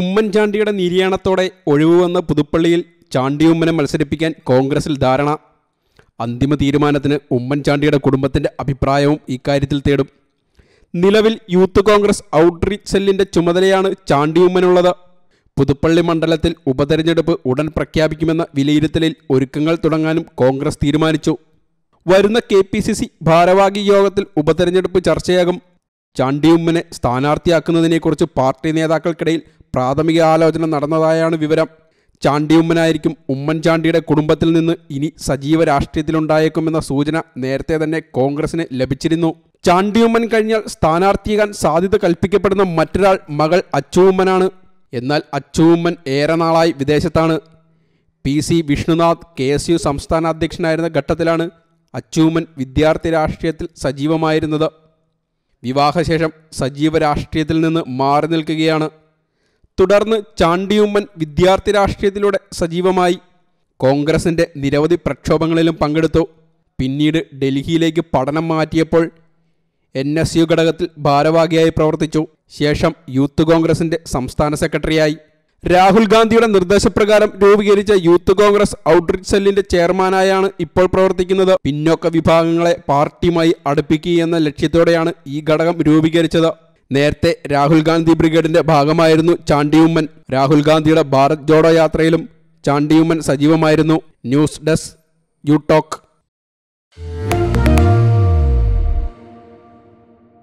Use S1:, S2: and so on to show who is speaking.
S1: ഉമ്മൻചാണ്ടിയുടെ നിര്യാണത്തോടെ വന്ന പുതുപ്പള്ളിയിൽ ചാണ്ടിയുമ്മനെ മത്സരിപ്പിക്കാൻ കോൺഗ്രസിൽ ധാരണ അന്തിമ തീരുമാനത്തിന് ഉമ്മൻചാണ്ടിയുടെ കുടുംബത്തിൻ്റെ അഭിപ്രായവും ഇക്കാര്യത്തിൽ തേടും നിലവിൽ യൂത്ത് കോൺഗ്രസ് ഔട്ട്റീച്ച് സെല്ലിൻ്റെ ചുമതലയാണ് ചാണ്ടി പുതുപ്പള്ളി മണ്ഡലത്തിൽ ഉപതെരഞ്ഞെടുപ്പ് ഉടൻ പ്രഖ്യാപിക്കുമെന്ന വിലയിരുത്തലിൽ ഒരുക്കങ്ങൾ തുടങ്ങാനും കോൺഗ്രസ് തീരുമാനിച്ചു വരുന്ന കെ ഭാരവാഹി യോഗത്തിൽ ഉപതെരഞ്ഞെടുപ്പ് ചർച്ചയാകും ചാണ്ടിയുമ്മനെ സ്ഥാനാർത്ഥിയാക്കുന്നതിനെക്കുറിച്ച് പാർട്ടി നേതാക്കൾക്കിടയിൽ പ്രാഥമിക ആലോചന നടന്നതായാണ് വിവരം ചാണ്ടിയുമ്മനായിരിക്കും ഉമ്മൻചാണ്ടിയുടെ കുടുംബത്തിൽ നിന്ന് ഇനി സജീവ രാഷ്ട്രീയത്തിലുണ്ടായേക്കുമെന്ന സൂചന നേരത്തെ തന്നെ കോൺഗ്രസിന് ലഭിച്ചിരുന്നു ചാണ്ടിയുമ്മൻ കഴിഞ്ഞാൽ സ്ഥാനാർത്ഥിയാകാൻ സാധ്യത കൽപ്പിക്കപ്പെടുന്ന മറ്റൊരാൾ മകൾ അച്ചുവുമ്മനാണ് എന്നാൽ അച്ചുവുമ്മൻ ഏറെ നാളായി വിദേശത്താണ് P C Vishnunath K S U സംസ്ഥാന അധ്യക്ഷനായിരുന്ന ഘട്ടത്തിലാണ് അച്ചുവുമ്മൻ വിദ്യാർത്ഥി രാഷ്ട്രീയത്തിൽ സജീവമായിരുന്നത് വിവാഹശേഷം സജീവ രാഷ്ട്രീയത്തിൽ നിന്ന് മാറി നിൽക്കുകയാണ് തുടർന്ന് ചാണ്ടിയുമ്മൻ വിദ്യാർത്ഥി രാഷ്ട്രീയത്തിലൂടെ സജീവമായി കോൺഗ്രസിൻ്റെ നിരവധി പ്രക്ഷോഭങ്ങളിലും പങ്കെടുത്തു പിന്നീട് ഡൽഹിയിലേക്ക് പഠനം മാറ്റിയപ്പോൾ എൻ എസ് യു ഘടകത്തിൽ ഭാരവാഹിയായി പ്രവർത്തിച്ചു ശേഷം യൂത്ത് കോൺഗ്രസിൻ്റെ സംസ്ഥാന സെക്രട്ടറിയായി രാഹുൽ ഗാന്ധിയുടെ നിർദ്ദേശപ്രകാരം രൂപീകരിച്ച യൂത്ത് കോൺഗ്രസ് ഔട്ട്റീച്ച് സെല്ലിന്റെ ചെയർമാനായാണ് ഇപ്പോൾ പ്രവർത്തിക്കുന്നത് പിന്നോക്ക വിഭാഗങ്ങളെ പാർട്ടിയുമായി അടുപ്പിക്കുകയെന്ന ലക്ഷ്യത്തോടെയാണ് ഈ ഘടകം രൂപീകരിച്ചത് നേരത്തെ രാഹുൽ ഗാന്ധി ബ്രിഗേഡിന്റെ ഭാഗമായിരുന്നു ചാണ്ടിയുമ്മൻ രാഹുൽ ഗാന്ധിയുടെ ഭാരത് ജോഡോ യാത്രയിലും ചാണ്ടിയുമ്മൻ സജീവമായിരുന്നു ന്യൂസ് ഡെസ്ക് യു ടോക്ക്